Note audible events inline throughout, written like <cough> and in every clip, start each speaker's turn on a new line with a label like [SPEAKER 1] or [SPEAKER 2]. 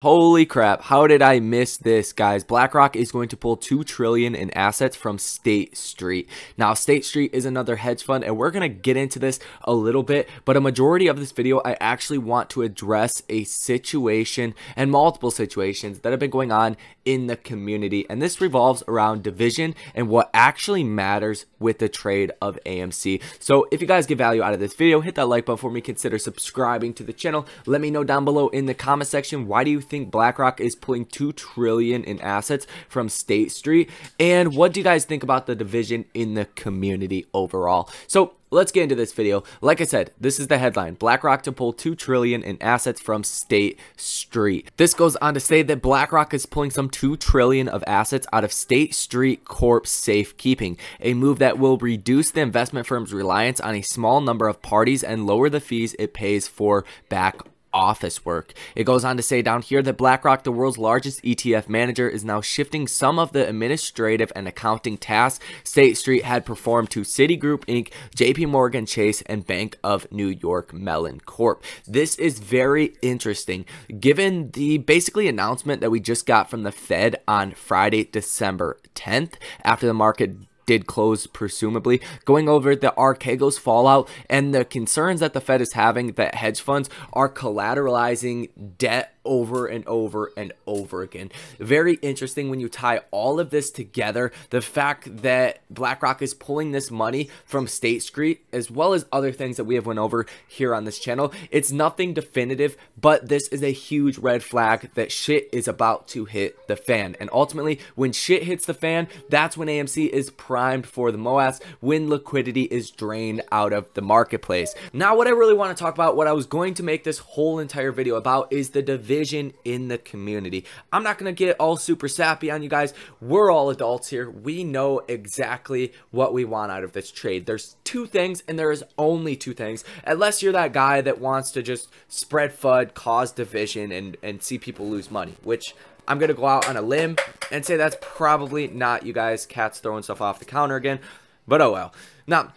[SPEAKER 1] Holy crap, how did I miss this, guys? BlackRock is going to pull 2 trillion in assets from State Street. Now, State Street is another hedge fund and we're going to get into this a little bit, but a majority of this video I actually want to address a situation and multiple situations that have been going on in the community. And this revolves around division and what actually matters with the trade of AMC. So, if you guys get value out of this video, hit that like button for me, consider subscribing to the channel. Let me know down below in the comment section why do you think BlackRock is pulling 2 trillion in assets from State Street? And what do you guys think about the division in the community overall? So let's get into this video. Like I said, this is the headline, BlackRock to pull 2 trillion in assets from State Street. This goes on to say that BlackRock is pulling some 2 trillion of assets out of State Street Corp safekeeping, a move that will reduce the investment firm's reliance on a small number of parties and lower the fees it pays for back office work. It goes on to say down here that BlackRock, the world's largest ETF manager, is now shifting some of the administrative and accounting tasks State Street had performed to Citigroup Inc., JP Morgan Chase, and Bank of New York Mellon Corp. This is very interesting given the basically announcement that we just got from the Fed on Friday, December 10th after the market did close, presumably, going over the Archegos fallout and the concerns that the Fed is having that hedge funds are collateralizing debt over and over and over again. Very interesting when you tie all of this together. The fact that BlackRock is pulling this money from State Street, as well as other things that we have went over here on this channel. It's nothing definitive, but this is a huge red flag that shit is about to hit the fan. And ultimately, when shit hits the fan, that's when AMC is primed for the MOAS when liquidity is drained out of the marketplace. Now, what I really want to talk about, what I was going to make this whole entire video about is the division in the community. I'm not going to get all super sappy on you guys. We're all adults here. We know exactly what we want out of this trade. There's two things and there is only two things. Unless you're that guy that wants to just spread FUD, cause division, and, and see people lose money, which I'm going to go out on a limb and say that's probably not you guys. Cat's throwing stuff off the counter again, but oh well. Now,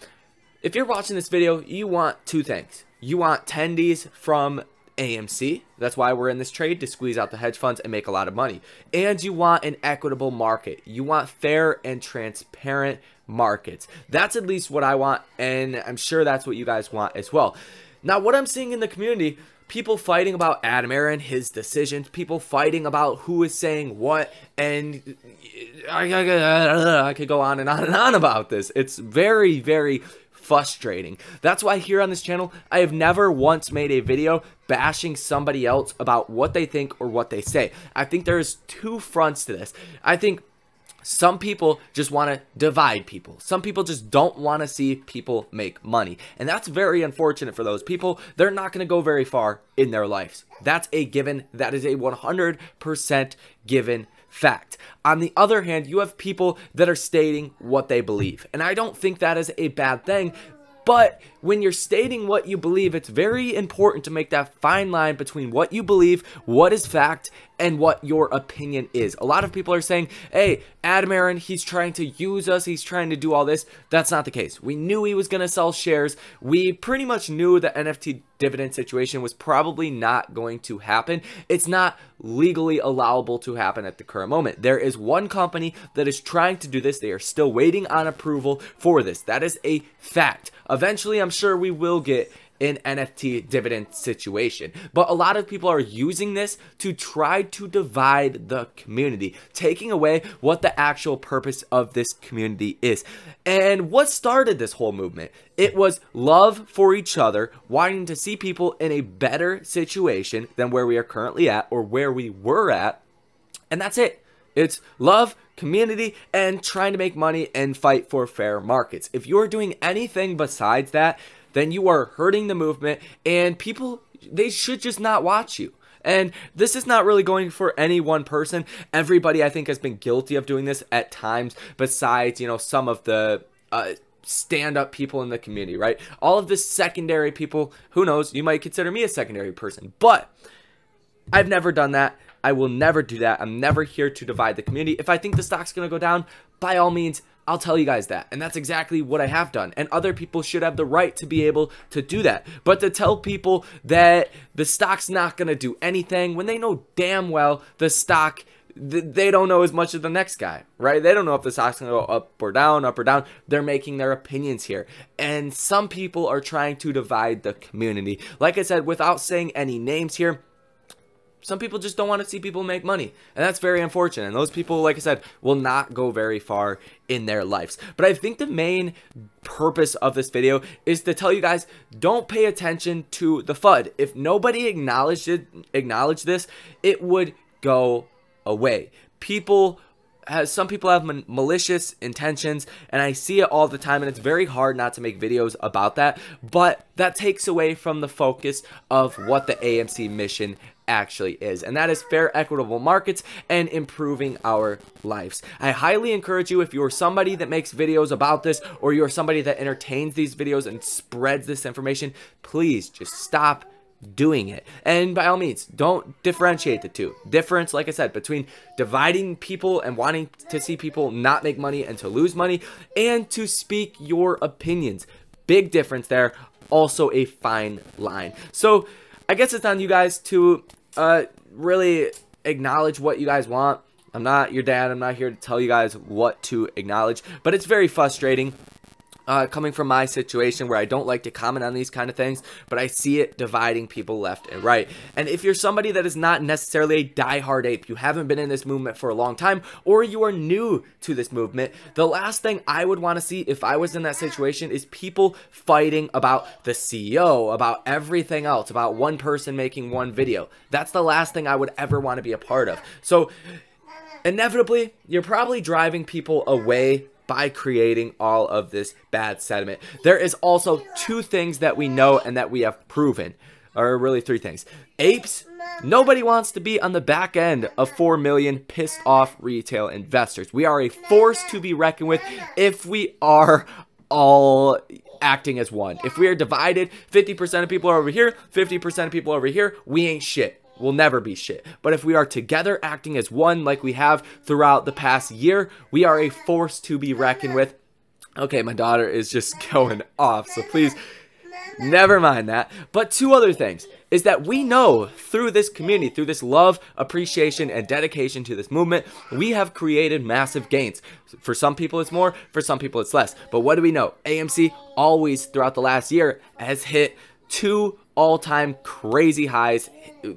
[SPEAKER 1] if you're watching this video, you want two things. You want tendies from AMC. That's why we're in this trade to squeeze out the hedge funds and make a lot of money. And you want an equitable market. You want fair and transparent markets. That's at least what I want. And I'm sure that's what you guys want as well. Now, what I'm seeing in the community people fighting about Adam Aaron, his decisions, people fighting about who is saying what, and I, I, I could go on and on and on about this. It's very, very frustrating. That's why here on this channel, I have never once made a video bashing somebody else about what they think or what they say. I think there's two fronts to this. I think some people just want to divide people. Some people just don't want to see people make money. And that's very unfortunate for those people. They're not going to go very far in their lives. That's a given. That is a 100% given fact. On the other hand, you have people that are stating what they believe. And I don't think that is a bad thing. But when you're stating what you believe, it's very important to make that fine line between what you believe, what is fact, and what your opinion is. A lot of people are saying, hey, Adam Aaron, he's trying to use us, he's trying to do all this. That's not the case. We knew he was going to sell shares. We pretty much knew the NFT dividend situation was probably not going to happen. It's not legally allowable to happen at the current moment. There is one company that is trying to do this. They are still waiting on approval for this. That is a fact. Eventually, I'm sure we will get in NFT dividend situation. But a lot of people are using this to try to divide the community, taking away what the actual purpose of this community is. And what started this whole movement? It was love for each other, wanting to see people in a better situation than where we are currently at or where we were at. And that's it. It's love, community, and trying to make money and fight for fair markets. If you're doing anything besides that, then you are hurting the movement and people they should just not watch you. And this is not really going for any one person. Everybody I think has been guilty of doing this at times besides, you know, some of the uh, stand up people in the community, right? All of the secondary people, who knows, you might consider me a secondary person, but I've never done that. I will never do that. I'm never here to divide the community. If I think the stock's going to go down, by all means, I'll tell you guys that. And that's exactly what I have done. And other people should have the right to be able to do that. But to tell people that the stock's not going to do anything when they know damn well the stock they don't know as much as the next guy, right? They don't know if the stock's gonna go up or down, up or down. They're making their opinions here. And some people are trying to divide the community. Like I said, without saying any names here, some people just don't want to see people make money, and that's very unfortunate. And those people, like I said, will not go very far in their lives. But I think the main purpose of this video is to tell you guys don't pay attention to the FUD. If nobody acknowledged it, acknowledged this, it would go away. People has, uh, some people have malicious intentions and I see it all the time and it's very hard not to make videos about that but that takes away from the focus of what the AMC mission actually is, and that is fair, equitable markets and improving our lives. I highly encourage you, if you're somebody that makes videos about this or you're somebody that entertains these videos and spreads this information, please just stop doing it. And by all means, don't differentiate the two. Difference, like I said, between dividing people and wanting to see people not make money and to lose money and to speak your opinions. Big difference there. Also a fine line. So I guess it's on you guys to uh, really acknowledge what you guys want. I'm not your dad. I'm not here to tell you guys what to acknowledge, but it's very frustrating uh, coming from my situation where I don't like to comment on these kind of things, but I see it dividing people left and right. And if you're somebody that is not necessarily a diehard ape, you haven't been in this movement for a long time, or you are new to this movement, the last thing I would want to see if I was in that situation is people fighting about the CEO, about everything else, about one person making one video. That's the last thing I would ever want to be a part of. So, inevitably, you're probably driving people away by creating all of this bad sediment. There is also two things that we know and that we have proven, or really three things. Apes, nobody wants to be on the back end of 4 million pissed off retail investors. We are a force to be reckoned with if we are all acting as one. If we are divided, 50% of people are over here, 50% of people over here, we ain't shit will never be shit. But if we are together acting as one like we have throughout the past year, we are a force to be reckoned with. Okay, my daughter is just <laughs> going off, so please never mind that. But two other things is that we know through this community, through this love, appreciation, and dedication to this movement, we have created massive gains. For some people, it's more, for some people, it's less. But what do we know? AMC always, throughout the last year, has hit two all-time crazy highs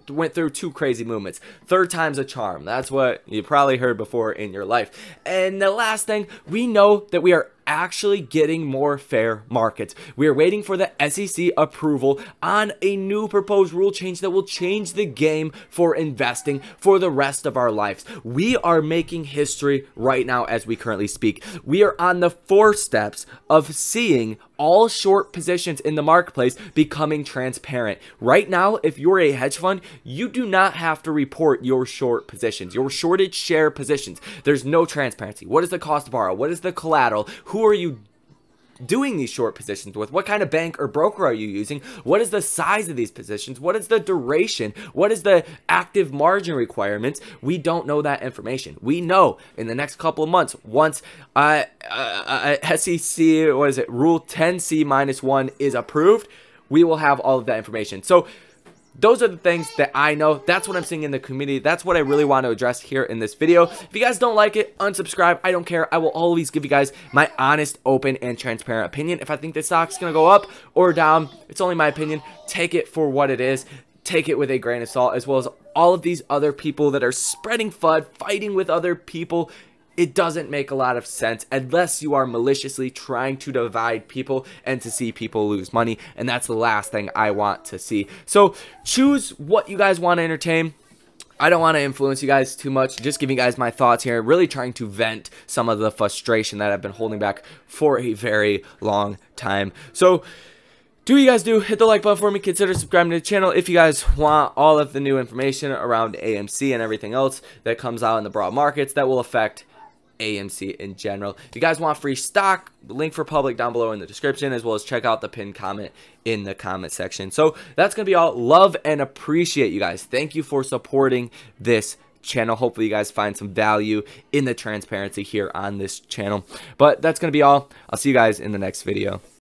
[SPEAKER 1] went through two crazy movements third time's a charm that's what you probably heard before in your life and the last thing we know that we are actually getting more fair markets. We are waiting for the SEC approval on a new proposed rule change that will change the game for investing for the rest of our lives. We are making history right now as we currently speak. We are on the four steps of seeing all short positions in the marketplace becoming transparent. Right now, if you're a hedge fund, you do not have to report your short positions, your shorted share positions. There's no transparency. What is the cost to borrow? What is the collateral? Who are you doing these short positions with? What kind of bank or broker are you using? What is the size of these positions? What is the duration? What is the active margin requirements? We don't know that information. We know in the next couple of months, once uh, uh, uh, uh SEC, what is it, Rule 10C minus 1 is approved, we will have all of that information. So, those are the things that I know. That's what I'm seeing in the community. That's what I really want to address here in this video. If you guys don't like it, unsubscribe. I don't care. I will always give you guys my honest, open, and transparent opinion. If I think the stock's going to go up or down, it's only my opinion. Take it for what it is. Take it with a grain of salt, as well as all of these other people that are spreading FUD, fighting with other people, it doesn't make a lot of sense unless you are maliciously trying to divide people and to see people lose money. And that's the last thing I want to see. So choose what you guys want to entertain. I don't want to influence you guys too much. Just giving you guys my thoughts here. Really trying to vent some of the frustration that I've been holding back for a very long time. So do you guys do hit the like button for me consider subscribing to the channel if you guys want all of the new information around amc and everything else that comes out in the broad markets that will affect AMC in general. If you guys want free stock, link for public down below in the description, as well as check out the pinned comment in the comment section. So that's going to be all. Love and appreciate you guys. Thank you for supporting this channel. Hopefully you guys find some value in the transparency here on this channel. But that's going to be all. I'll see you guys in the next video.